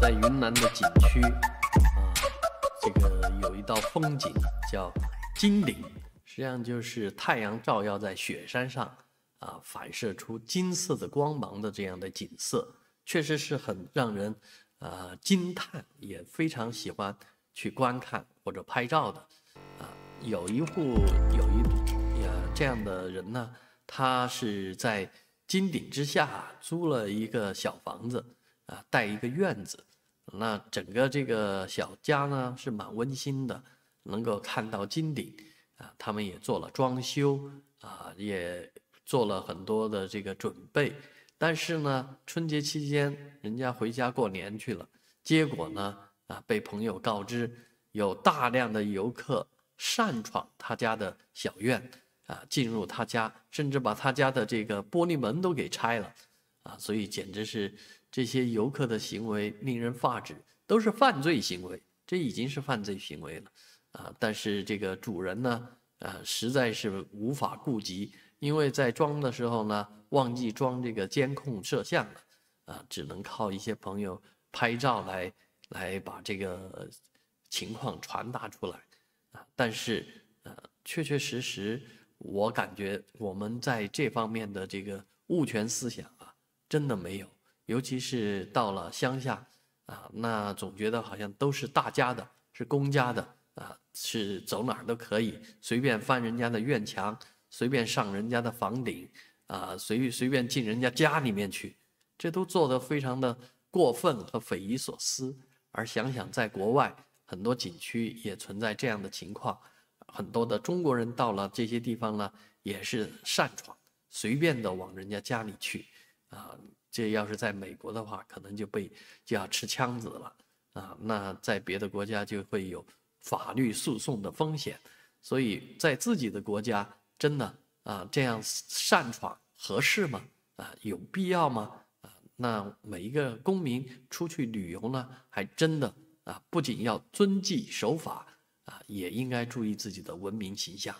在云南的景区，啊，这个有一道风景叫金顶，实际上就是太阳照耀在雪山上，啊，反射出金色的光芒的这样的景色，确实是很让人，啊，惊叹，也非常喜欢去观看或者拍照的，啊，有一户有一，呃这样的人呢，他是在金顶之下租了一个小房子。啊，带一个院子，那整个这个小家呢是蛮温馨的，能够看到金顶。啊，他们也做了装修，啊，也做了很多的这个准备。但是呢，春节期间人家回家过年去了，结果呢，啊，被朋友告知有大量的游客擅闯他家的小院，啊，进入他家，甚至把他家的这个玻璃门都给拆了。啊，所以简直是这些游客的行为令人发指，都是犯罪行为，这已经是犯罪行为了。啊，但是这个主人呢，呃，实在是无法顾及，因为在装的时候呢，忘记装这个监控摄像了，啊，只能靠一些朋友拍照来来把这个情况传达出来。啊，但是，呃，确确实实，我感觉我们在这方面的这个物权思想。真的没有，尤其是到了乡下，啊，那总觉得好像都是大家的，是公家的啊，是走哪儿都可以，随便翻人家的院墙，随便上人家的房顶，啊，随随便进人家家里面去，这都做得非常的过分和匪夷所思。而想想在国外，很多景区也存在这样的情况，很多的中国人到了这些地方呢，也是擅闯，随便的往人家家里去。啊，这要是在美国的话，可能就被就要吃枪子了啊！那在别的国家就会有法律诉讼的风险，所以在自己的国家，真的啊，这样擅闯合适吗？啊，有必要吗？啊，那每一个公民出去旅游呢，还真的啊，不仅要遵纪守法啊，也应该注意自己的文明形象。